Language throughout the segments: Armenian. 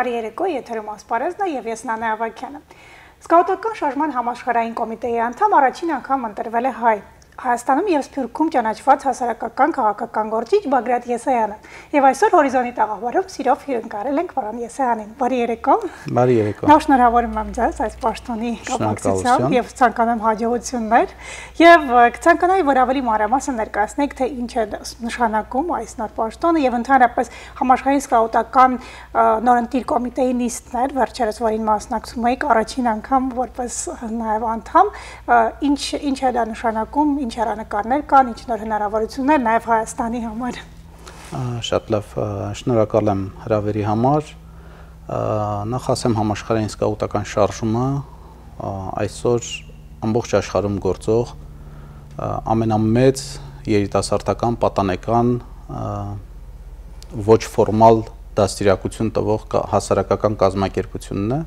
Բարի երեկո, եթերում ասպարեզն է եւ ես Նանե Ավակյանը։ Սկաուտական շարժման համաշխարհային կոմիտեի անդամ առաջին անգամ ընտրվել է հայ Հայաստանում եւ Սփյուռքում ճանաչված հասարակական քաղաքական գործիչ Բագրատ Եսայանը։ Եւ այսօր Հորիզոնի տաղավարում սիրով հյուրընկալել ենք Վարան Եսայանին։ Բարի երեկո։ Բարի երեկո։ Նա շնորհավորում եմ ձեզ այս պաշտոնի կապակցությամբ եւ ցանկանամ հաջողություններ եւ կցանկանայի որ ավելի մանրամասն ներկայացնեք թե ինչ է նշանակում այս նոր պաշտոնը եւ ընդհանրապես համաշխարհային սկաուտական նորընտիր կոմիտեի նիստներ վերջերս որին մասնակցում եք առաջին անգամ որպես նաեւ անդամ ինչ ինչ է դա նշանակում ինչ հեռանկարներ կան, ինչ նոր հնարավորություններ նաև Հայաստանի համար։ Շատ լավ, շնորհակալ եմ հրավերի համար։ Նախ ասեմ համաշխարհային սկաուտական շարժումը այսօր ամբողջ աշխարհում գործող ամենամեծ երիտասարդական պատանեկան ոչ ֆորմալ դաստիարակություն տվող հասարակական կազմակերպությունն է,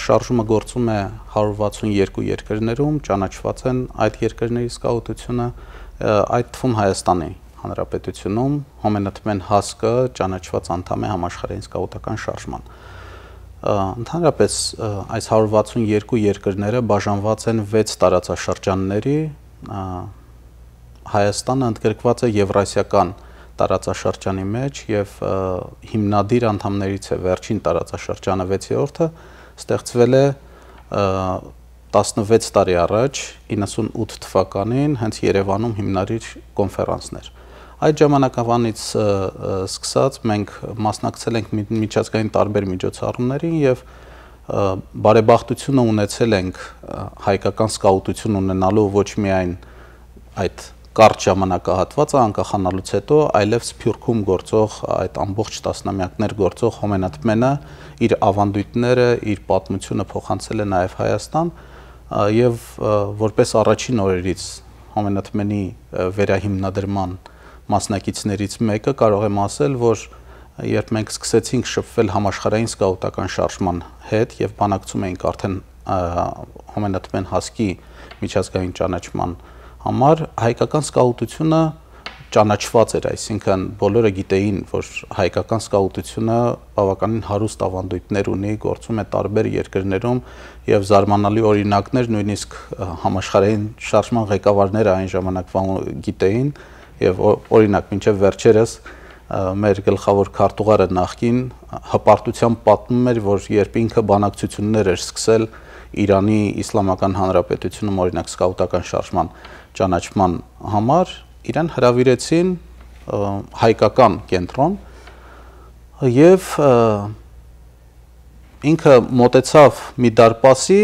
շարժումը գործում է 162 երկրներում, ճանաչված են այդ երկրների սկաուտությունը, այդ թվում Հայաստանի Հանրապետությունում հոմենթմեն հասկը ճանաչված անդամ է համաշխարհային սկաուտական շարժման։ Ընդհանրապես այս 162 երկրները բաժանված են 6 տարածաշրջանների, Հայաստանը ընդգրկված է Եվրասիական տարածաշրջանի մեջ եւ հիմնադիր անդամներից է վերջին տարածաշրջանը 6-րդը, ստեղծվել է 16 տարի առաջ 98 թվականին հենց Երևանում հիմնարիր կոնֆերանսներ։ Այդ ժամանակավանից սկսած մենք մասնակցել ենք միջազգային տարբեր միջոցառումներին եւ բարեբախտությունը ունեցել ենք հայկական սկաուտություն ունենալու ոչ միայն այդ կարճ ժամանակահատվածը անկախանալուց հետո այլև Սփյուռքում գործող այդ ամբողջ տասնամյակներ գործող Հոմենատմենը իր ավանդույթները, իր պատմությունը փոխանցել է նաև Հայաստան եւ որպես առաջին օրերից Հոմենատմենի վերահիմնադրման մասնակիցներից մեկը կարող եմ ասել, որ երբ մենք սկսեցինք շփվել համաշխարհային սկաուտական շարժման հետ եւ բանակցում էինք արդեն Հոմենատմեն հասկի միջազգային ճանաչման համար հայկական սկաուտությունը ճանաչված էր, այսինքն բոլորը գիտեին, որ հայկական սկաուտությունը բավականին հարուստ ավանդույթներ ունի, գործում է տարբեր երկրներում եւ զարմանալի օրինակներ նույնիսկ համաշխարհային շարժման ղեկավարները այն ժամանակվա գիտեին եւ օրինակ մինչեւ վերջերս մեր գլխավոր քարտուղարը նախքին հպարտությամբ պատմում էր, որ երբ ինքը բանակցություններ էր սկսել Իրանի Իսլամական Հանրապետությունում օրինակ սկաուտական շարժման ճանաչման համար իրեն հրավիրեցին հայկական կենտրոն եւ ինքը մտեցավ մի դարպասի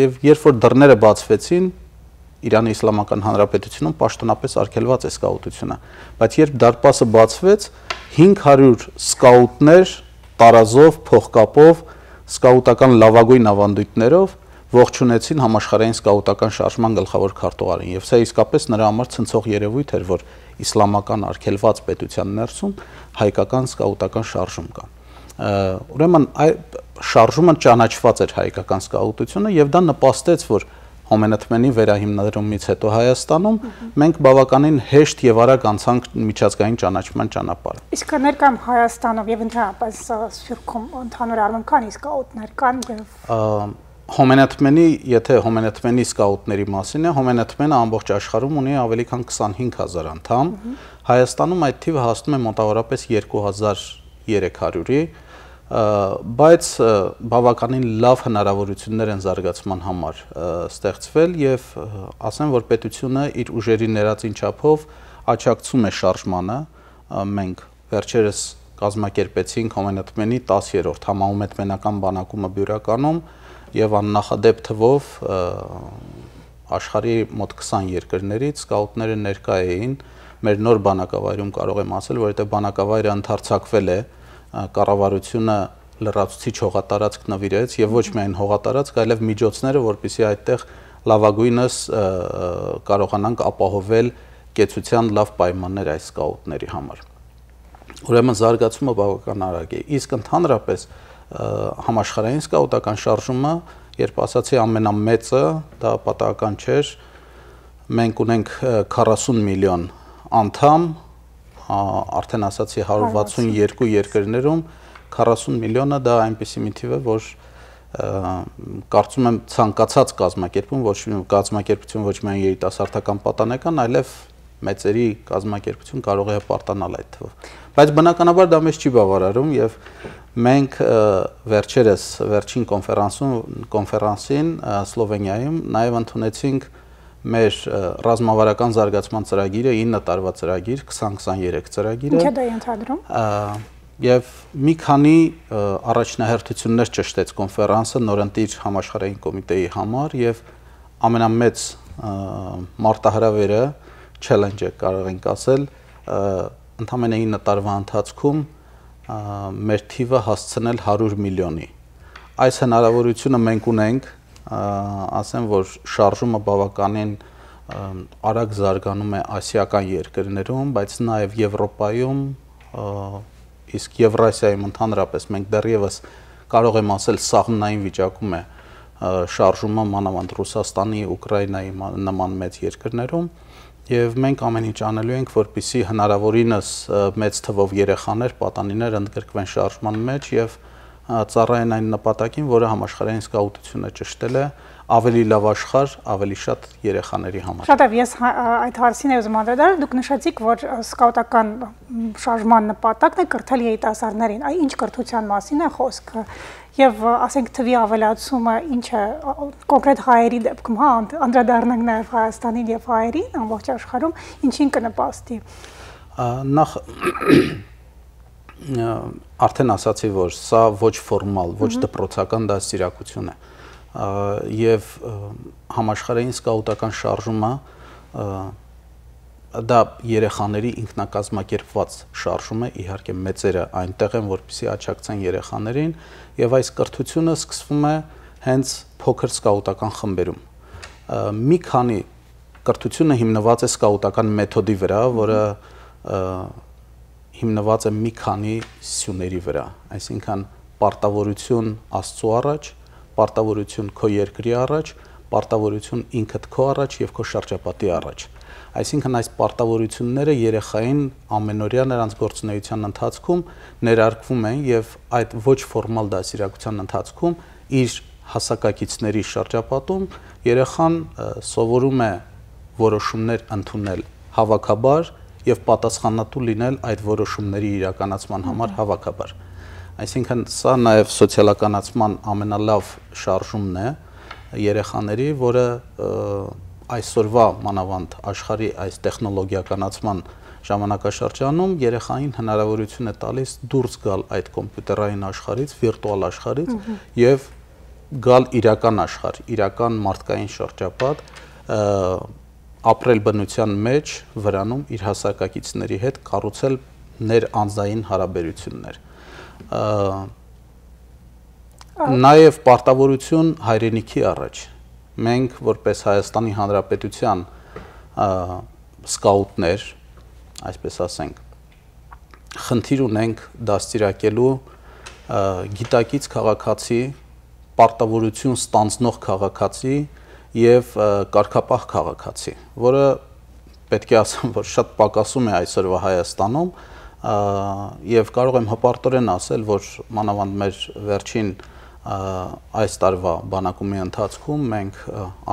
եւ երբ որ դռները բացվեցին Իրանի Իսլամական Հանրապետությունում պաշտոնապես արգելված է սկաուտությունը, բայց երբ դարպասը բացվեց, 500 սկաուտներ տարազով, փողկապով, սկաուտական լավագույն ավանդույթներով ողջունեցին համաշխարհային սկաուտական շարժման գլխավոր քարտուղարին եւ սա իսկապես նրա համար ցնցող երևույթ էր որ իսլամական արգելված պետության ներսում հայկական սկաուտական շարժում կա ուրեմն այ շարժումը ճանաչված էր հայկական սկաուտությունը եւ դա նպաստեց որ Հոմենթմենի վերահիմնադրումից հետո Հայաստանում մենք բավականին հեշտ եւ արագ անցանք միջազգային ճանաչման ճանապարհը։ Իսկ ներկայում Հայաստանում եւ ընդհանրապես Սյուրքում ընդհանուր առմամբ քանի սկաուտներ կան եւ Հոմենեթմենի, եթե Հոմենեթմենի սկաուտների մասին է, Հոմենեթմենը ամբողջ աշխարհում ունի ավելի քան 25000 անդամ։ Հայաստանում այդ թիվը հասնում է մոտավորապես 2300-ի, բայց բավականին լավ հնարավորություններ են զարգացման համար ստեղծվել եւ ասեմ, որ պետությունը իր ուժերի ներածին չափով աճակցում է շարժմանը։ Մենք վերջերս կազմակերպեցինք Հոմենեթմենի 10-րդ համահոմենեթմենական բանակումը բյուրականում եւ աննախադեպ թվով աշխարհի մոտ 20 երկրներից սկաուտները ներկա էին մեր նոր բանակավայրում կարող եմ ասել, որովհետեւ բանակավայրը ընդարձակվել է կառավարությունը լրացուցիչ հողատարածք նվիրեց եւ ոչ միայն հողատարածք, այլև միջոցները, որպիսի այդտեղ լավագույնս կարողանանք ապահովել կեցության լավ պայմաններ այս սկաուտների համար։ Ուրեմն զարգացումը բավական արագ է։ Իսկ ընդհանրապես համաշխարհային սկաուտական շարժումը, երբ ասացի ամենամեծը, դա պատահական չէր։ Մենք ունենք 40 միլիոն անդամ, արդեն ասացի 162 երկրներում 40 միլիոնը դա այնպեսի մի թիվ է, որ կարծում եմ ցանկացած կազմակերպում ոչ մի կազմակերպություն ոչ միայն երիտասարդական պատանեկան, այլև մեծերի կազմակերպություն կարող է պարտանալ այդ թվով։ Բայց բնականաբար դա մեզ չի բավարարում եւ Մենք վերջերս վերջին կոնֆերանսում կոնֆերանսին Սլովենիայում նաև ընդունեցինք մեր ռազմավարական զարգացման ծրագիրը 9 տարվա ծրագիր 2023 ծրագիրը։ Ինչ է դա դե ենթադրում։ Եվ մի քանի առաջնահերթություններ ճշտեց կոնֆերանսը նորընտիր համաշխարհային կոմիտեի համար եւ ամենամեծ մարտահրավերը challenge-ը կարող ենք ասել ընդամենը 9 տարվա ընթացքում մեր թիվը հասցնել 100 միլիոնի։ Այս հնարավորությունը մենք ունենք, ասեմ, որ շարժումը բավականին արագ զարգանում է ասիական երկրներում, բայց նաև Եվրոպայում, իսկ Եվրասիայում ընդհանրապես մենք դեռևս կարող եմ ասել սաղմնային վիճակում է շարժումը մանավանդ Ռուսաստանի, Ուկրաինայի նման մեծ երկրներում եւ մենք ամեն ինչ անելու ենք, որպիսի հնարավորինս մեծ թվով երեխաներ, պատանիներ ընդգրկվեն շարժման մեջ եւ ծառայեն այն նպատակին, որը համաշխարհային սկաուտությունը ճշտել է, ավելի լավ աշխարհ, ավելի շատ երեխաների համար։ Շատ լավ, ես այդ հարցին եմ ուզում անդրադառնալ։ Դուք նշեցիք, որ սկաուտական շարժման նպատակն է կրթել երիտասարդներին։ Այ ինչ կրթության մասին է խոսքը եւ ասենք թվի ավելացումը ինչը կոնկրետ հայերի դեպքում, հա, անդրադառնանք նաեւ Հայաստանին եւ հայերին ամբողջ աշխարհում ինչին կնպաստի։ Նախ արդեն ասացի, որ սա ոչ ֆորմալ, ոչ դպրոցական դասիրակություն է։ Եվ համաշխարհային սկաուտական շարժումը դա երեխաների ինքնակազմակերպված շարժում է, իհարկե մեծերը այնտեղ են, որպեսզի աչակցեն երեխաներին, եւ այս կրթությունը սկսվում է հենց փոքր սկաուտական խմբերում։ Մի քանի կրթությունը հիմնված է սկաուտական մեթոդի վրա, որը հիմնված է մի քանի սյուների վրա, այսինքն պարտավորություն Աստծո առաջ, պարտավորություն քո երկրի առաջ, պարտավորություն ինքդ քո առաջ եւ քո շրջապատի առաջ։ առաջ Այսինքն այս պարտավորությունները երեխային ամենօրյա նրանց գործունեության ընթացքում ներարկվում են եւ այդ ոչ ֆորմալ դասիրակության ընթացքում իր հասակակիցների շրջապատում երեխան սովորում է որոշումներ ընդունել հավաքաբար եւ պատասխանատու լինել այդ որոշումների իրականացման համար հավաքաբար։ Այսինքն սա նաեւ սոցիալականացման ամենալավ շարժումն է երեխաների, որը և, այսօրվա մանավանդ աշխարհի այս տեխնոլոգիականացման ժամանակաշրջանում երեխային հնարավորություն է տալիս դուրս գալ այդ կոմպյուտերային աշխարհից, վիրտուալ աշխարհից եւ գալ իրական աշխարհ, իրական մարդկային շրջապատ, ապրել բնության մեջ, վրանում իր հասակակիցների հետ կառուցել ներանձային հարաբերություններ։ Ա, Նաև պարտավորություն հայրենիքի առաջ մենք որպես Հայաստանի Հանրապետության սկաուտներ, այսպես ասենք, խնդիր ունենք դաստիարակելու գիտակից քաղաքացի, պարտավորություն ստանձնող քաղաքացի եւ կարգապահ քաղաքացի, որը պետք է ասեմ, որ շատ պակասում է այսօրվա Հայաստանում եւ կարող եմ հպարտորեն ասել, որ մանավանդ մեր վերջին և, այս տարվա բանակումի ընթացքում մենք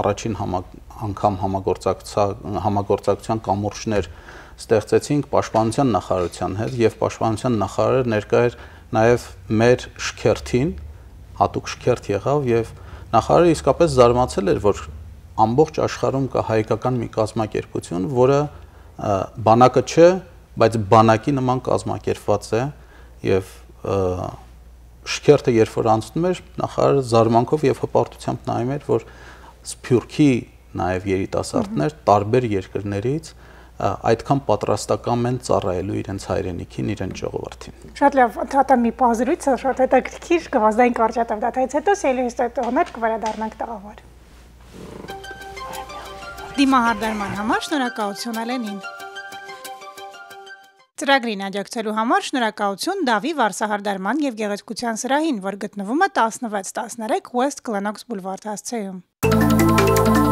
առաջին համակ, անգամ համագործակցության համագործակցության կամուրջներ ստեղծեցինք պաշտպանության նախարարության հետ եւ պաշտպանության նախարարը ներկա էր նաեւ մեր շքերթին հատուկ շքերթ եղավ եւ նախարարը իսկապես զարմացել էր որ ամբողջ աշխարհում կա հայկական մի կազմակերպություն որը բանակը չէ բայց բանակի նման կազմակերպված է եւ շքերթը երբ որ անցնում էր, նախարարը զարմանքով եւ հպարտությամբ նայում էր, որ Սփյուռքի նաեւ երիտասարդներ տարբեր երկրներից այդքան պատրաստական են ծառայելու իրենց հայրենիքին, իրենց ժողովրդին։ Շատ լավ, ընդհանրապես մի բազրույցը շատ հետաքրքիր գվազդային կարճատև դատայից հետո սելյուստետոներ կվերադառնանք տաղավար։ Դիմահարդարման համար շնորհակալություն Ալենին։ Ծրագրին աջակցելու համար շնորհակալություն Դավի Վարսահարդարման եւ Գեղեցկության սրահին, որ գտնվում է 16-13 West Glenox Boulevard հասցեում։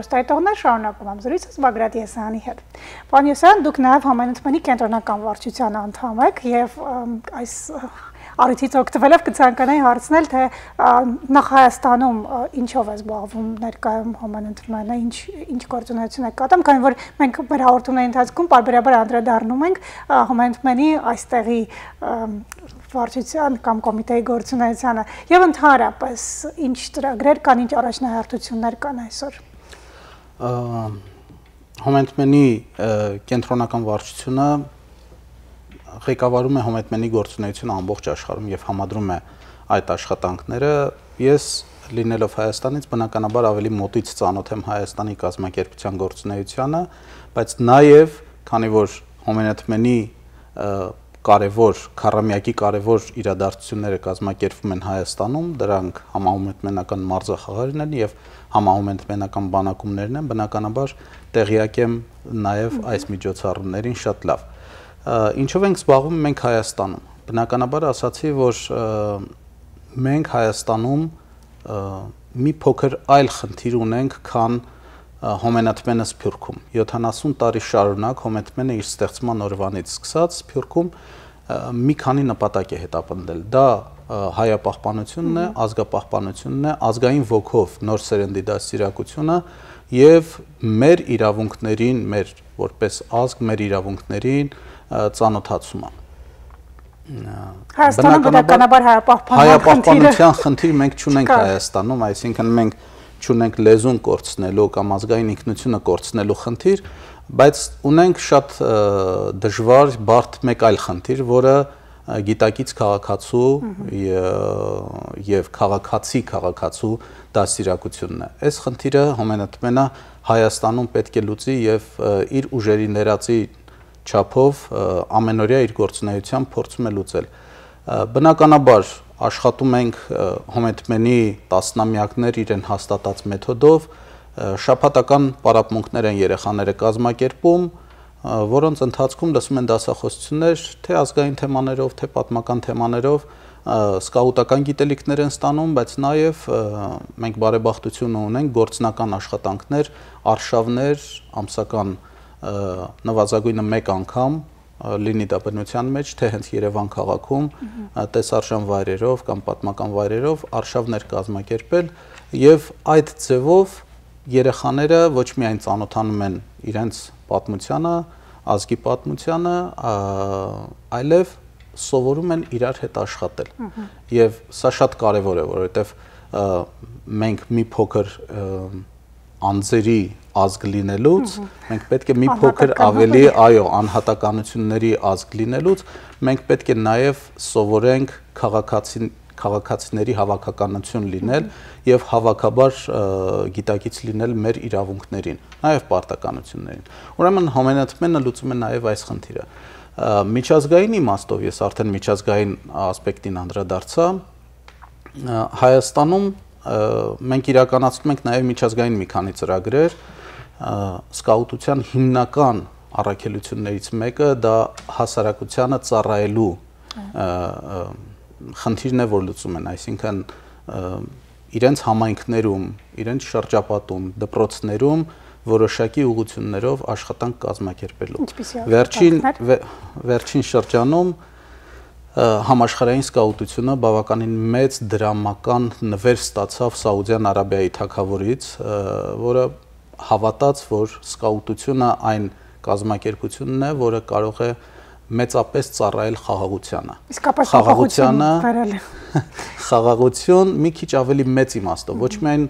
հեռուստայտողներ շարունակում եմ զրույցս Բագրատ Եսյանի հետ։ Պարոն Եսյան, դուք նաև համանուն կենտրոնական վարչության անդամ եք եւ այս առիթից օգտվելով կցանկանայի հարցնել, թե նախ Հայաստանում ինչով է զբաղվում ներկայում համանունթմանը, ինչ ինչ գործունեություն է կատարում, քանի որ մենք մեր հաղորդումների ընթացքում բարբերաբար անդրադառնում ենք համանունթմանի այստեղի վարչության կամ կոմիտեի գործունեությանը եւ ընդհանրապես ինչ ծրագրեր կան, ինչ առաջնահերթություններ կան այսօր։ Հոմենտմենի կենտրոնական վարչությունը ղեկավարում է Հոմենտմենի գործունեությունը ամբողջ աշխարհում եւ համադրում է այդ աշխատանքները։ Ես լինելով Հայաստանից բնականաբար ավելի մոտից ծանոթ եմ Հայաստանի կազմակերպության գործունեությանը, բայց նաեւ քանի որ Հոմենտմենի կարևոր քարամյակի կարևոր իրադարձությունները կազմակերպվում են Հայաստանում, դրանք համահումենտմենական մարզախաղերն են եւ համահումենտմենական բանակումներն են, բնականաբար տեղյակ եմ նաեւ այս միջոցառումներին շատ լավ։ Ինչով ենք զբաղվում մենք Հայաստանում։ Բնականաբար ասացի, որ մենք Հայաստանում մի փոքր այլ խնդիր ունենք, քան Հոմենատմենը Սփյուռքում 70 տարի շարունակ Հոմենատմենը իր ստեղծման օրվանից սկսած Սփյուռքում մի քանի նպատակ է հետապնդել։ Դա հայապահպանությունն է, ազգապահպանությունն է, ազգային ոգով նոր սերնդի դասիրակությունը եւ մեր իրավունքներին, մեր որպես ազգ մեր իրավունքներին ծանոթացումը։ հա, Հայաստանը բնականաբար հայապահպանության խնդիր մենք չունենք Հայաստանում, այսինքն մենք չունենք լեզուն կորցնելու կամ ազգային ինքնությունը կորցնելու խնդիր, բայց ունենք շատ դժվար բարդ մեկ այլ խնդիր, որը գիտակից քաղաքացու եւ քաղաքացի քաղաքացու դասիրակությունն է։ Այս խնդիրը հոմենատմենա Հայաստանում պետք է լուծի եւ իր ուժերի ներածի չափով ամենօրյա իր գործունեությամբ փորձում է լուծել։ Բնականաբար աշխատում ենք հոմետմենի տասնամյակներ իրեն հաստատած մեթոդով, շապատական պարապմունքներ են երեխաները կազմակերպում, որոնց ընթացքում լսում են դասախոսություններ թե ազգային թեմաներով, թե պատմական թեմաներով, սկաուտական գիտելիքներ են ստանում, բայց նաև մենք բարեբախտություն ունենք գործնական աշխատանքներ, արշավներ, ամսական նվազագույնը 1 անգամ լինի դա բնության մեջ, թե հենց Երևան քաղաքում տեսարժան վայրերով կամ պատմական վայրերով արշավներ կազմակերպել եւ այդ ձևով երեխաները ոչ միայն ծանոթանում են իրենց պատմությանը, ազգի պատմությանը, այլև սովորում են իրար հետ աշխատել։ Եվ սա շատ կարեւոր է, որովհետեւ մենք մի փոքր անձերի ազգ լինելուց, մենք պետք է մի փոքր ավելի, այո, անհատականությունների ազգ լինելուց, մենք պետք է նաև սովորենք քաղաքացին քաղաքացիների հավաքականություն լինել եւ հավաքաբար գիտակից լինել մեր իրավունքներին, նաեւ պարտականություններին։ Ուրեմն համենատմենը լուծում է նաեւ այս խնդիրը։ Միջազգային իմաստով ես արդեն միջազգային ասպեկտին անդրադարձա, Հայաստանում մենք իրականացնում ենք նաև միջազգային մի քանի ծրագրեր, մի սկաուտության հիմնական առաքելություններից մեկը դա հասարակությանը ծառայելու խնդիրն է, որ լուծում են, այսինքն իրենց համայնքներում, իրենց շրջապատում, դպրոցներում որոշակի ուղություններով աշխատանք կազմակերպելու։ Վերջին վերջին շրջանում համաշխարհային սկաուտությունը բավականին մեծ դրամական նվեր ստացավ Սաուդյան Արաբիայի թագավորից, որը հավատաց, որ սկաուտությունը այն կազմակերպությունն է, որը կարող է մեծապես ծառայել խաղաղությանը։ Իսկապես խաղաղությանը խաղաղություն մի քիչ ավելի մեծ իմաստով, ոչ միայն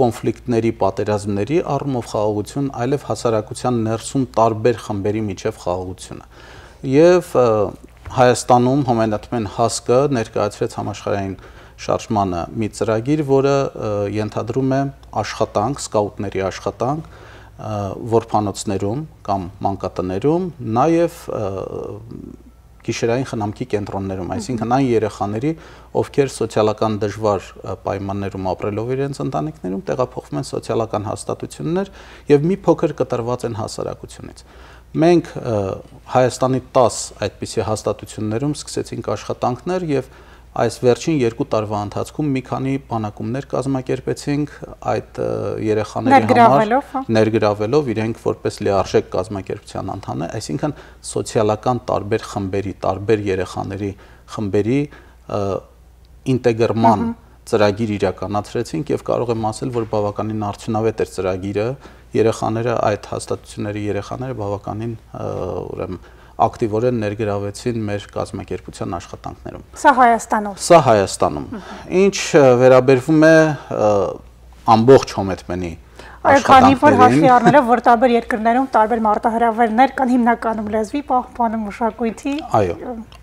կոնֆլիկտների, պատերազմների առումով խաղաղություն, այլև հասարակության ներսում տարբեր խմբերի միջև խաղաղությունը։ Եվ Հայաստանում Հոմենատմեն հասկը ներկայացրեց համաշխարհային շարժմանը մի ծրագիր, որը ենթադրում է աշխատանք, սկաուտների աշխատանք որփանոցներում կամ մանկատներում, նաև գիշերային խնամքի կենտրոններում, այսինքն այն երեխաների, ովքեր սոցիալական դժվար պայմաններում ապրելով իրենց ընտանիքներում տեղափոխվում են սոցիալական հաստատություններ եւ մի փոքր կտրված են հասարակությունից։ Մենք Հայաստանի 10 այդպիսի հաստատություններում սկսեցինք աշխատանքներ եւ և Այս վերջին 2 տարվա ընթացքում մի քանի բանակումներ կազմակերպեցինք այդ երեխաների համար ներգրավելով հա։ իրենք որպես լիարժեք կազմակերպության անդամ, այսինքն սոցիալական տարբեր խմբերի, տարբեր երեխաների խմբերի ինտեգրման ծրագիր իրականացրեցինք եւ կարող եմ ասել, որ բավականին արդյունավետ էր ծրագիրը։ Երեխաները այդ հաստատությունների երեխաները բավականին ուրեմն ակտիվորեն ներգրավեցին մեր կազմակերպության աշխատանքներում։ Սա Հայաստանում։ Սա Հայաստանում։ Ինչ վերաբերվում է ամբողջ հոմետմենի Այո, քանի որ հաշվի առնելով որտաբեր երկրներում տարբեր մարտահրավերներ կան հիմնականում լեզվի պահպանում մշակույթի։ Այո,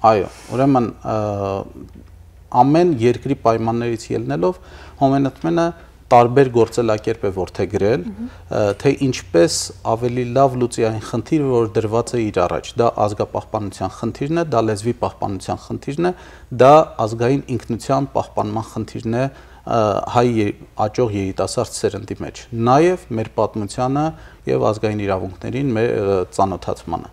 այո։ Ուրեմն ամեն երկրի պայմաններից ելնելով հոմետմենը տարբեր գործելակերպ է որթեգրել, թե ինչպես ավելի լավ լուծի այն խնդիրը, որ դրված է իր առաջ։ Դա ազգապահպանության խնդիրն է, դա լեզվի պահպանության խնդիրն է, դա ազգային ինքնության պահպանման խնդիրն է հայ աճող երիտասարդ սերնդի մեջ։ Նաև մեր պատմությանը եւ ազգային իրավունքներին մեր ծանոթացմանը։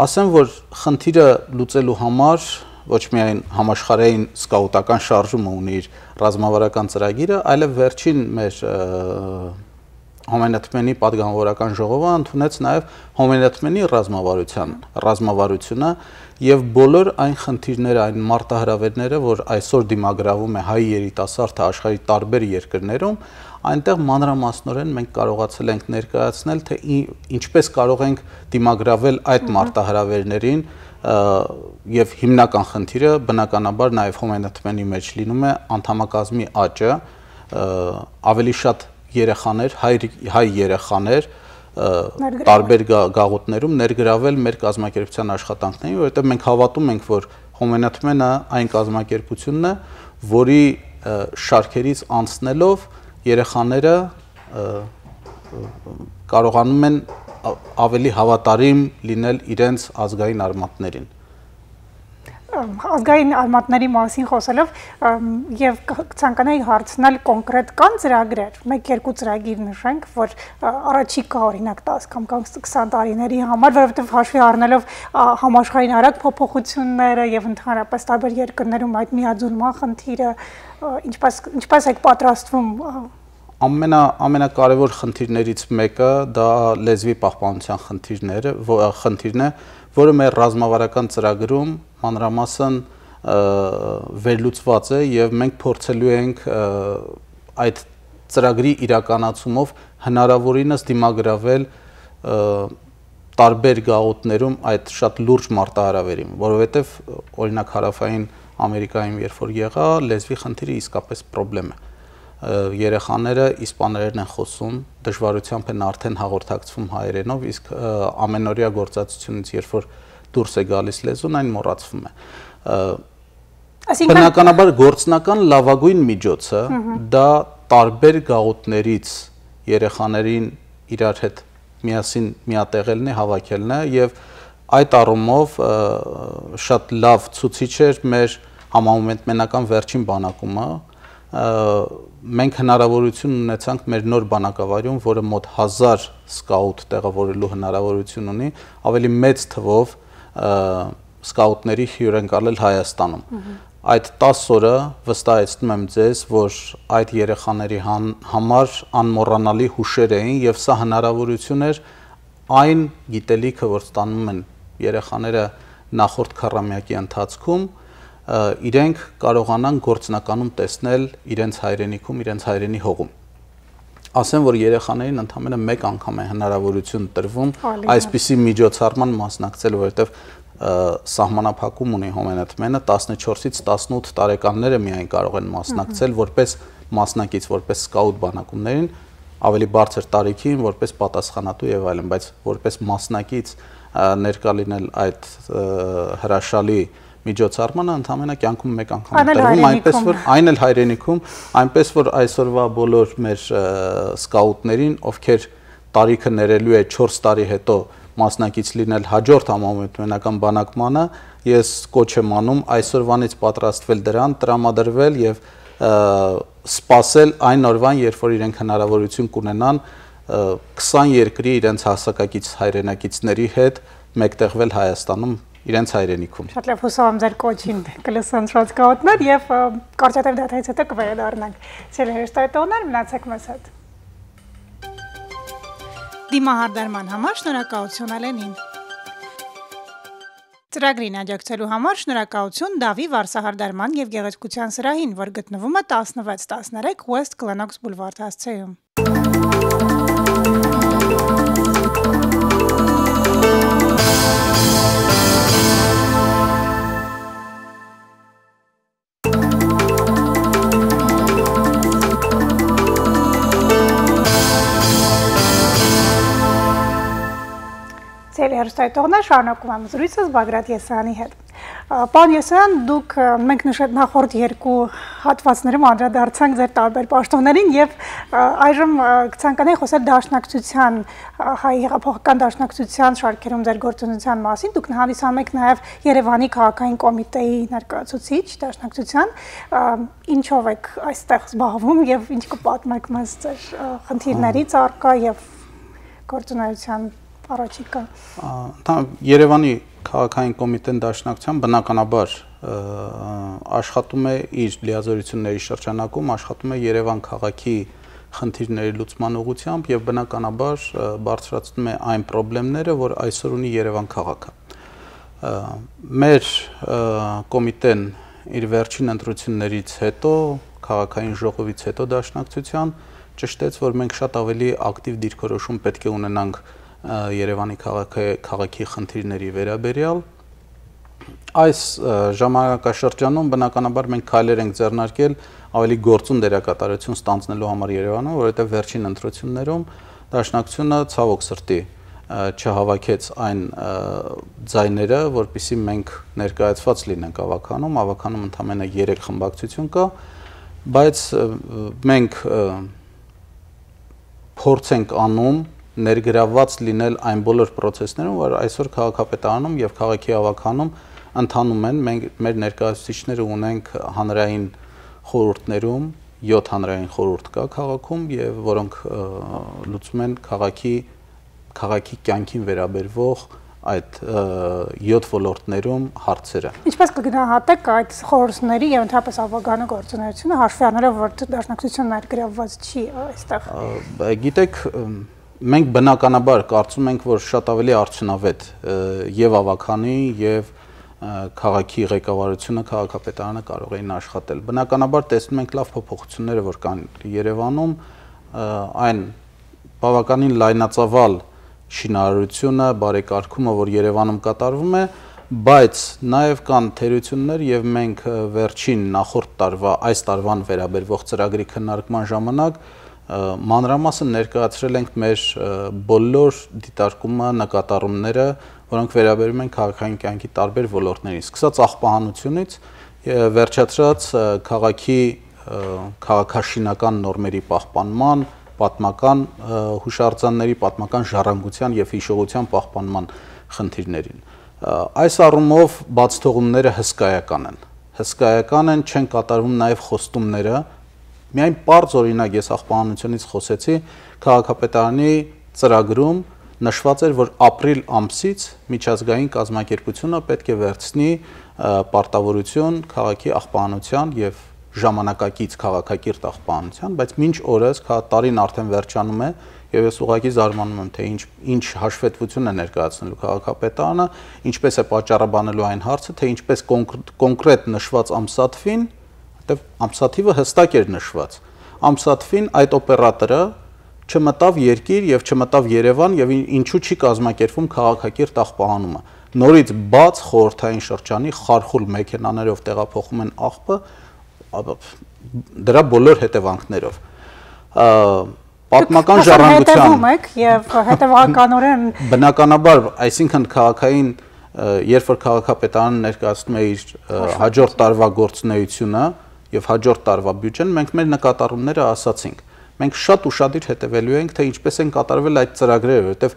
Ասեմ, որ խնդիրը լուծելու համար ոչ միայն համաշխարհային սկաուտական շարժումը ունի իր ռազմավարական ծրագիրը, այլև վերջին մեր Հոմենեթմենի падգամավորական ժողովը ընդունեց նաև Հոմենեթմենի ռազմավարության ռազմավարությունը եւ բոլոր այն խնդիրները, այն մարտահրավերները, որ այսօր դիմագրավում է հայ երիտասարդը աշխարհի տարբեր երկրներում, այնտեղ մանրամասնորեն մենք կարողացել ենք ներկայացնել, թե ինչպես կարող ենք դիմագրավել այդ մարտահրավերներին, mm -hmm եւ հիմնական խնդիրը բնականաբար նաեւ հոմենատմենի մեջ լինում է անդամակազմի աճը ավելի շատ երեխաներ, հայ հայ երեխաներ տարբեր գաղութներում ներգրավել մեր կազմակերպության աշխատանքներին, որովհետեւ մենք հավատում ենք, որ հոմենատմենը այն կազմակերպությունն է, որի շարքերից անցնելով երեխաները կարողանում են ավելի հավատարիմ լինել իրենց ազգային արմատներին ազգային արմատների մասին խոսելով եւ ցանկանայի հարցնել կոնկրետ կան ծրագրեր, 1-2 ծրագիր նշենք, որ առաջիկա օրինակ 10 կամ կամ 20 տարիների համար, որովհետեւ հաշվի առնելով համաշխարհային արագ փոփոխությունները եւ ընդհանրապես տարբեր երկրներում այդ միաձուլման խնդիրը, ինչպես ինչպես եք պատրաստվում ամենա ամենակարևոր խնդիրներից մեկը դա լեզվի պահպանության խնդիրները, խնդիրն է, որը մեր ռազմավարական ծրագրում մանրամասն վերլուծված է եւ մենք փորձելու ենք այդ ծրագրի իրականացումով հնարավորինս դիմագրավել տարբեր գաղութներում այդ շատ լուրջ մարտահրավերին, որովհետև օրինակ հարավային Ամերիկայում երբ որ եղա, լեզվի խնդիրը իսկապես խնդրեմ է երեխաները իսպաներեն են խոսում, դժվարությամբ են արդեն հաղորդակցվում հայերենով, իսկ ամենօրյա գործածությունից երբ որ դուրս է գալիս լեզուն, այն մոռացվում է։ Այսինքն բնականաբար գործնական լավագույն միջոցը դա տարբեր գաղութներից երեխաներին իրար հետ միասին միատեղելն է, հավաքելն է եւ այդ առումով շատ լավ ցուցիչ էր մեր համամոմենտմենական վերջին բանակումը, մենք հնարավորություն ունեցանք մեր նոր բանակավարիում, որը մոտ 1000 սկաուտ տեղավորելու հնարավորություն ունի, ավելի մեծ թվով սկաուտների հյուրընկալել Հայաստանում։ Այդ 10 օրը վստահեցնում եմ ձեզ, որ այդ երեխաների համար անմոռանալի հուշեր էին եւ սա հնարավորություն էր այն գիտելիքը, որ ստանում են երեխաները նախորդ քառամյակի ընթացքում իրենք կարողանան գործնականում տեսնել իրենց հայրենիքում, իրենց հայրենի հողում։ Ասեմ, որ երեխաներին ընդամենը մեկ անգամ է հնարավորություն տրվում հա, այսպիսի միջոցառման մասնակցել, որովհետև սահմանափակում ունի հոմենեթմենը 14-ից 18 տարեկանները միայն կարող են մասնակցել որպես մասնակից, որպես սկաուտ բանակումներին, ավելի բարձր տարիքին որպես պատասխանատու եւ այլն, բայց որպես մասնակից ներկա լինել այդ հրաշալի և միջոցառմանը ընդհանրապես կյանքում մեկ անգամ է տրվում, այնպես որ այն էլ հայրենիքում, այնպես որ այսօրվա բոլոր մեր սկաուտներին, ովքեր տարիքը ներելու է 4 տարի հետո մասնակից լինել հաջորդ համամտմենական բանակմանը, ես կոչ եմ անում այսօրվանից պատրաստվել դրան, տրամադրվել եւ սпасել այն օրվան, երբ որ իրենք հնարավորություն կունենան 20 երկրի իրենց հասակակից հայրենակիցների հետ մեկտեղվել Հայաստանում իրենց հայրենիքում։ Շատ լավ, հուսով եմ ձեր կոչին կլսեն շոց կողմեր եւ կարճատև դաթայից հետո կվերադառնանք։ Ձեր հեշտայտոներ մնացեք մեզ հետ։ Դիմահարդարման համար շնորհակալություն Ալենին։ Ծրագրին աջակցելու համար շնորհակալություն Դավի Վարսահարդարման եւ Գեղեցկության սրահին, որ գտնվում է 16-13 West Glenox Boulevard հասցեում։ հերոստայտողներ շարունակում եմ զրույցս Բագրատ Եսյանի հետ։ Պարոն Եսյան, դուք մենք նշել նախորդ երկու հատվածներում անդրադարձանք ձեր տարբեր պաշտոններին եւ այժմ կցանկանայի խոսել դաշնակցության հայ հեղափոխական դաշնակցության շարքերում ձեր գործունեության մասին։ Դուք նահանիսան եք նաեւ Երևանի քաղաքային կոմիտեի ներկայացուցիչ դաշնակցության։ Ինչով եք այստեղ զբաղվում եւ ինչ կպատմեք մեզ ձեր խնդիրներից արկա եւ գործունեության առաջիկա։ Երևանի քաղաքային կոմիտեն դաշնակցության բնականաբար աշխատում է իր լիազորությունների շրջանակում, աշխատում է Երևան քաղաքի խնդիրների լուծման ուղղությամբ եւ բնականաբար բարձրացնում է այն խնդիրները, որ այսօր ունի Երևան քաղաքը։ Մեր կոմիտեն իր վերջին ընտրություններից հետո, քաղաքային ժողովից հետո դաշնակցության ճշտեց, որ մենք շատ ավելի ակտիվ դիրքորոշում պետք է ունենանք Երևանի քաղաքի քաղաքի խնդիրների վերաբերյալ այս ժամանակաշրջանում բնականաբար մենք քայլեր ենք ձեռնարկել ավելի գործուն դերակատարություն ստանձնելու համար Երևանը, որովհետև վերջին ընտրություններում դաշնակցությունը ցավոք սրտի չհավաքեց այն ձայները, որpիսի մենք ներկայացված լինենք ավականում, ավականում ընդամենը 3 խմբակցություն կա, բայց մենք փորձենք անում ներգրավված լինել այն բոլոր process-ներում, որ այսօր քաղաքապետարանում եւ քաղաքի ավականում ընդանում են մենք մեր ներկայացուցիչները ունենք հանրային խորհուրդներում 7 հանրային խորհուրդ կա քաղաքում եւ որոնք լուծում են քաղաքի քաղաքի կյանքին վերաբերվող այդ 7 ոլորտներում հարցերը։ Ինչպես կգնահատեք այդ խորհուրդների եւ ընդհանրապես ավագանը գործունեությունը հաշվի առնելով որ դաշնակցությունը ներգրավված չի այստեղ։ Գիտեք, մենք բնականաբար կարծում ենք, որ շատ ավելի արդյունավետ եւ ավականի եւ քաղաքի ղեկավարությունը, քաղաքապետարանը կարող էին աշխատել։ Բնականաբար տեսնում ենք լավ փոփոխությունները, որ կան Երևանում, այն բավականին լայնածավալ շինարարությունը, բարեկարգումը, որ Երևանում կատարվում է, բայց նաև կան թերություններ եւ մենք վերջին նախորդ տարվա այս տարվան վերաբերվող ծրագրի քննարկման ժամանակ Մանրամասն ներկայացրել ենք մեր բոլոր դիտարկումը, նկատառումները, որոնք վերաբերում են քաղաքային կյանքի տարբեր ոլորտներին, սկսած աղբահանությունից վերջացրած քաղաքի քաղաքաշինական նորմերի պահպանման, պատմական հուշարձանների, պատմական ժառանգության եւ հիշողության պահպանման խնդիրներին։ Այս առումով բացթողումները հսկայական են։ Հսկայական են, չեն կատարվում նաեւ խոստումները, Միայն པարզ օրինակ ես աղբանությունից խոսեցի, քաղաքապետարանի ծրագրում նշված էր, որ ապրիլ ամսից միջազգային կազմակերպությունը պետք է վերցնի պարտավորություն քաղաքի աղբանության եւ ժամանակակից քաղաքակիրթ աղբանության, բայց մինչ օրս քա տարին արդեն վերջանում է եւ ես ուղղակի զարմանում եմ թե ինչ ինչ հաշվետվություն է ներկայացնելու քաղաքապետարանը, ինչպես է պատճառաբանելու այն հարցը, թե ինչպես կոնկրետ նշված ամսաթվին որովհետև ամսաթիվը հստակ էր նշված։ Ամսաթվին այդ օպերատորը չմտավ երկիր եւ չմտավ Երևան եւ ինչու չի կազմակերպվում քաղաքակիրթ աղբահանումը։ Նորից բաց խորթային շրջանի խարխուլ մեքենաներով տեղափոխում են աղբը դրա բոլոր հետևանքներով։ Ա, պատմական ժառանգության եք եւ հետեւականորեն բնականաբար, այսինքն քաղաքային երբ որ քաղաքապետարանը ներկայացնում է իր հաջորդ տարվա գործունեությունը, եւ հաջորդ տարվա բյուջեն մենք մեր նկատառումները ասացինք։ Մենք շատ ուրախadir հետևելու ենք, թե ինչպես են կատարվել այդ ծրագրերը, որովհետեւ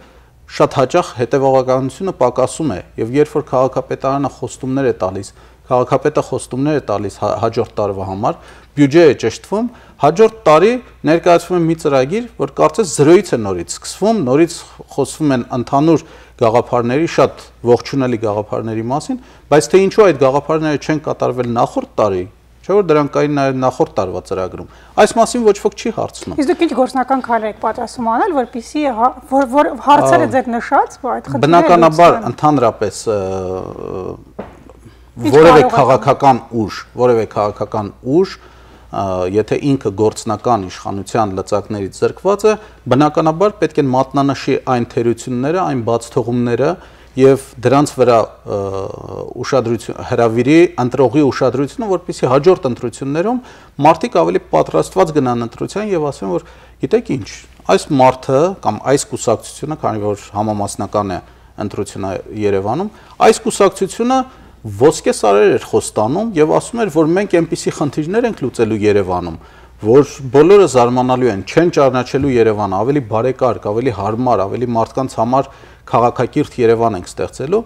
շատ հաճախ հետևողականությունը պակասում է եւ երբ որ քաղաքապետարանը խոստումներ է տալիս, քաղաքապետը խոստումներ է տալիս հա-, հաջորդ տարվա համար, բյուջեը ճշտվում, հաջորդ տարի ներկայացվում է մի ծրագիր, որ կարծես զրոյից է նորից սկսվում, նորից խոսվում են ընդհանուր գաղափարների շատ ողջունելի գաղափարների մասին, բայց թե ինչու այդ գաղափարները չեն կատարվել նախորդ տարի Չէ՞ որ դրանք կային նաև նախորդ տարվա ծրագրում։ Այս մասին ոչ ոք չի հարցնում։ Իսկ դուք ինչ գործնական քայլեր եք պատրաստում անել, որպիսի հա- որ որ հարցերը ձեր նշած, որ այդ խնդիրը Բնականաբար ընդհանրապես որևէ քաղաքական ուժ, որևէ քաղաքական ուժ, եթե ինքը գործնական իշխանության լծակներից զրկված է, բնականաբար պետք են մատնանշի այն թերությունները, այն բացթողումները, եւ դրանց վրա ուշադրություն հրավիրի ընտրողի ուշադրությունը, որpիսի հաջորդ ընտրություններում մարդիկ ավելի պատրաստված գնան ընտրության եւ ասեն, որ գիտեք ինչ, այս մարդը կամ այս կուսակցությունը, քանի որ համամասնական է ընտրությունը Երևանում, այս կուսակցությունը ոսկե սարեր էր խոստանում եւ ասում էր, որ մենք այնպիսի խնդիրներ ենք լուծելու Երևանում, որ բոլորը զարմանալու են, չեն ճանաչելու Երևանը, ավելի բարեկարգ, ավելի հարմար, ավելի մարդկանց համար համար քաղաքակիրթ Երևան ենք ստեղծելու,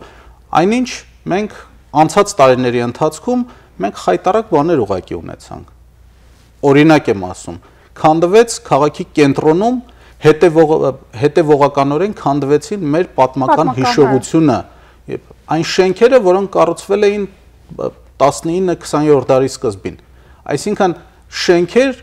այնինչ մենք անցած տարիների ընթացքում մենք խայտարակ բաներ ուղակի ունեցանք։ Օրինակ եմ ասում, քանդվեց քաղաքի կենտրոնում հետևող հետևողականորեն քանդվեցին մեր պատմական հիշողությունը, այն շենքերը, որոնք կառուցվել էին 19-20-րդ դարի սկզբին։ Այսինքն շենքեր,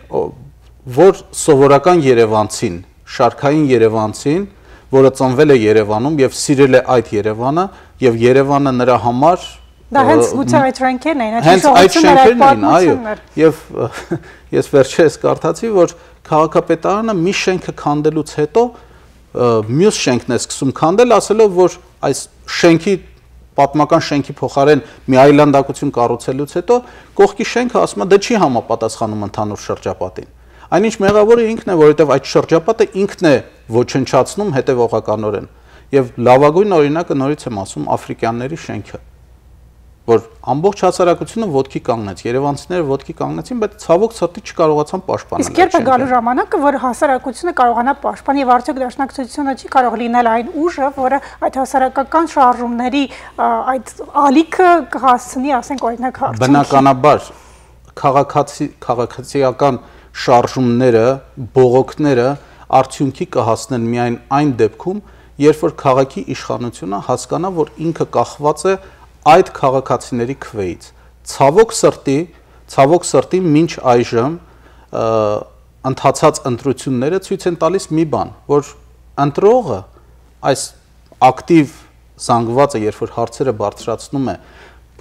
որ սովորական Երևանցին, շարքային Երևանցին, որը ծնվել է Երևանում եւ սիրել է այդ Երևանը եւ Երևանը նրա համար Դա հենց Լուցարի Թրենկերն էին, այդ շինքերն էին, այո։ Եվ ես վերջերս կարդացի, որ քաղաքապետարանը մի շենքը քանդելուց հետո մյուս շենքն է սկսում քանդել, ասելով, որ այս շենքի պատմական շենքի փոխարեն մի այլանդակություն կառուցելուց հետո կողքի շենքը ասում է դա «Դե չի համապատասխանում ընդհանուր շրջապատին։ Այնինչ մեղավորը ինքն է, որովհետև այդ շրջապատը ինքն է ոչնչացնում հետևողականորեն։ Եվ լավագույն օրինակը նորից եմ ասում աֆրիկյանների շենքը, որ ամբողջ հասարակությունը ոդքի կանգնեց, Երևանցիները ոդքի կանգնեցին, բայց ցավոք ցտի չկարողացան պաշտպանել։ Իսկ երբ է գալու ժամանակը, որ հասարակությունը կարողանա պաշտպանել եւ արդյոք դաշնակցությունը չի կարող լինել այն ուժը, որը այդ հասարակական շարժումների այդ ալիքը կհասցնի, ասենք օրինակ հարցում։ Բնականաբար քաղաքացի քաղաքացիական քաղաք շարժումները, բողոքները արդյունքի կհասնեն միայն այն դեպքում, երբ որ քաղաքի իշխանությունը հասկանա, որ ինքը կախված է այդ քաղաքացիների քվեից։ Ցավոք սրտի, ցավոք սրտի մինչ այժմ ընդհացած ընտրությունները ցույց են տալիս մի բան, որ ընտրողը այս ակտիվ զանգվածը, երբ որ հարցերը բարձրացնում է,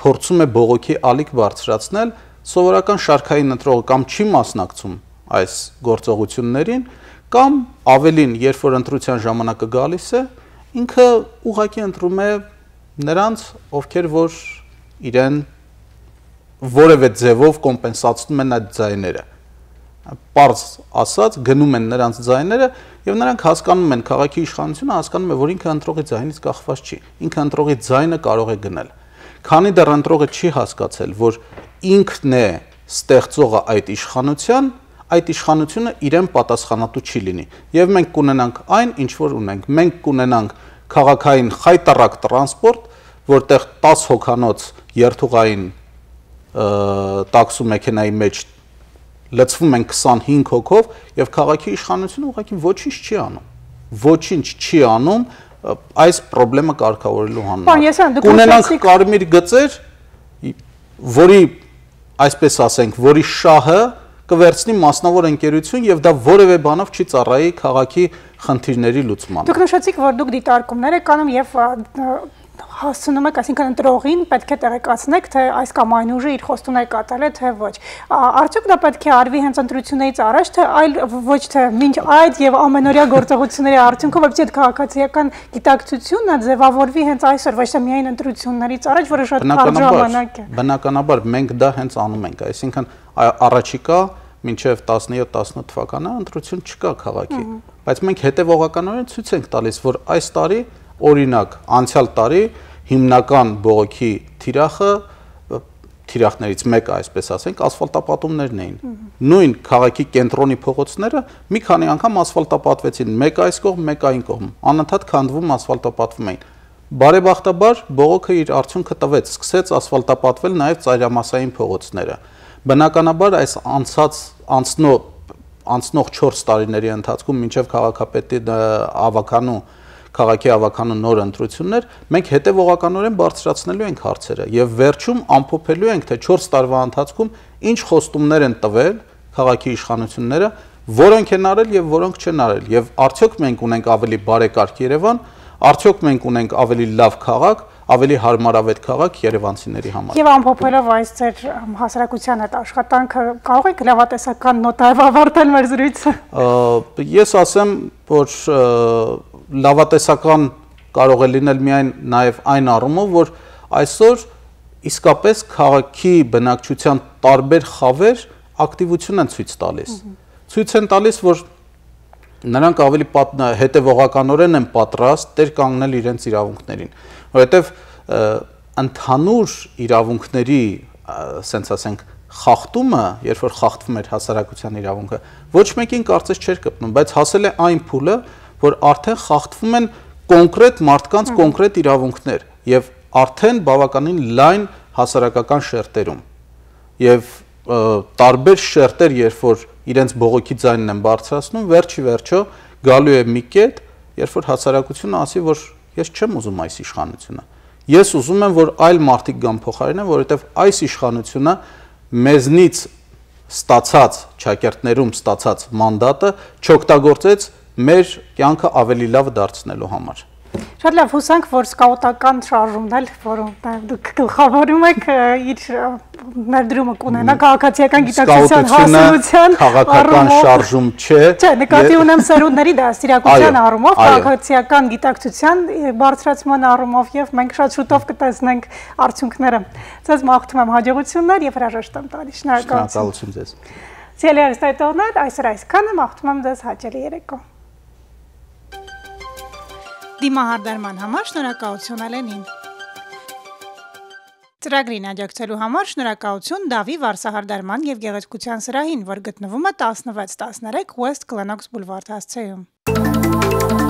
փորձում է բողոքի ալիք բարձրացնել, սովորական շարքային ընտրողը կամ չի մասնակցում այս գործողություններին կամ ավելին, երբ որ ընտրության ժամանակը գալիս է, ինքը ուղակի ընտրում է նրանց, ովքեր որ իրեն որևէ ձևով կոմպենսացնում են այդ ձայները։ Պարզ ասած, գնում են նրանց ձայները եւ նրանք հասկանում են քաղաքի իշխանությունը հասկանում է, որ ինքը ընտրողի ձայնից կախված չի։ Ինքը ընտրողի ձայնը կարող է գնել։ Քանի դեռ ընտրողը չի հասկացել, որ ինքն է ստեղծողը այդ իշխանության, այդ իշխանությունը իրեն պատասխանատու չի լինի։ Եվ մենք կունենանք այն, ինչ որ ունենք։ Մենք կունենանք քաղաքային խայտարակ տրանսպորտ, որտեղ 10 հոկանոց երթուղային տաքսու մեքենայի մեջ լցվում են 25 հոգով եւ քաղաքի իշխանությունը ուղղակի ոչինչ չի անում։ Ոչինչ չի անում այս խնդրը կարգավորելու համար։ Կունենանք կարմիր գծեր, որի այսպես ասենք, որի շահը կվերցնի մասնավոր ընկերություն եւ դա որևէ բանով չի ծառայի քաղաքի խնդիրների լուծմանը։ Դուք նշեցիք, որ դուք դիտարկումներ եք անում եւ հասցնում եք, այսինքն ընտրողին պետք է տեղեկացնեք, թե այս կամ այն ուժը իր խոստումն է կատարել, թե ոչ։ Արդյոք դա պետք է արվի հենց ընտրությունից առաջ, թե այլ ոչ թե մինչ այդ եւ ամենօրյա գործողությունների արդյունքում, որպեսզի այդ քաղաքացիական գիտակցությունը ձևավորվի հենց այսօր, ոչ թե միայն ընտրություններից առաջ, որը շատ կարճ ժամանակ է։ Բնականաբար մենք դա հենց անում ենք, այսինքն առաջիկա մինչև 17-18 թվականը ընտրություն չկա քաղաքի, բայց մենք հետևողականորեն ցույց ենք տալիս, որ այս տարի օրինակ անցյալ տարի հիմնական բողոքի թիրախը թիրախներից մեկը, այսպես ասենք, ասֆալտապատումներն էին։ Նույն քաղաքի կենտրոնի փողոցները մի քանի անգամ ասֆալտապատվեցին, մեկ այս կողմ, մեկ այն կողմ։ Անընդհատ քանդվում ասֆալտապատվում էին։ Բարեբախտաբար բողոքը իր արդյունքը տվեց, սկսեց ասֆալտապատվել նաև ծայրամասային փողոցները։ Բնականաբար այս անցած անցնող անցնող 4 տարիների ընթացքում մինչև քաղաքապետի ավականու քաղաքի ավականը նոր ընտրություններ, մենք հետևողականորեն բարձրացնելու ենք հարցերը եւ վերջում ամփոփելու ենք, թե 4 տարվա ընթացքում ինչ խոստումներ են տվել քաղաքի իշխանությունները, որոնք են արել եւ որոնք չեն արել եւ արդյոք մենք ունենք ավելի բարեկարգ Երևան, արդյոք մենք ունենք ավելի լավ քաղաք, ավելի հարմարավետ քաղաք Երևանցիների համար։ Եվ ամփոփելով այս ձեր հասարակության հետ աշխատանքը, կարող եք լավատեսական նոտայով ավարտել մեր զրույցը։ Ես ասեմ, որ լավատեսական կարող է լինել միայն նաև այն առումով, որ այսօր իսկապես քաղաքի բնակչության տարբեր խավեր ակտիվություն են ցույց տալիս։ Ցույց են տալիս, որ նրանք ավելի հետևողականորեն են պատրաստ տեր կանգնել իրենց իրավունքներին, որովհետև ընդհանուր իրավունքների, ասենց ասենք, խախտումը, երբ որ խախտվում էր հասարակության իրավունքը, ոչ մեկին կարծես չէր կպնում, բայց հասել է այն փուլը, որ արդեն խախտվում են կոնկրետ մարդկանց կոնկրետ իրավունքներ եւ արդեն բավականին լայն հասարակական շերտերում եւ տարբեր շերտեր երբ որ իրենց բողոքի ձայնն են բարձրացնում վերջի վերջո գալու է մի կետ երբ որ հասարակությունը ասի որ ես չեմ ուզում այս իշխանությունը ես ուզում եմ որ այլ մարդիկ գան փոխարինեն որովհետեւ այս իշխանությունը մեզնից ստացած ճակերտներում ստացած մանդատը չօգտագործեց մեր կյանքը ավելի լավ դարձնելու համար։ Շատ լավ, հուսանք, որ սկաուտական շարժումն էլ, որոնք դուք գլխավորում եք, իր ներդրումը կունենա քաղաքացիական գիտակցության հասնության քաղաքական շարժում չէ։ Չէ, նկատի ունեմ սերունդների դաստիարակության առումով, քաղաքացիական գիտակցության բարձրացման առումով եւ մենք շատ շուտով կտեսնենք արդյունքները։ Ձեզ մաղթում եմ հաջողություններ եւ հրաժեշտ եմ տալիս։ Շնորհակալություն։ Շնորհակալություն ձեզ։ Ցելերստայտորներ, այսօր այսքանը մաղթում եմ ձեզ հաճելի երեկո։ Դիմահարդարման համար շնորհակալություն Ալենին։ Ծրագրին աջակցելու համար շնորհակալություն Դավի Վարսահարդարման եւ Գեղեցկության սրահին, որ գտնվում է 16-13 West Glenox Boulevard հասցեում։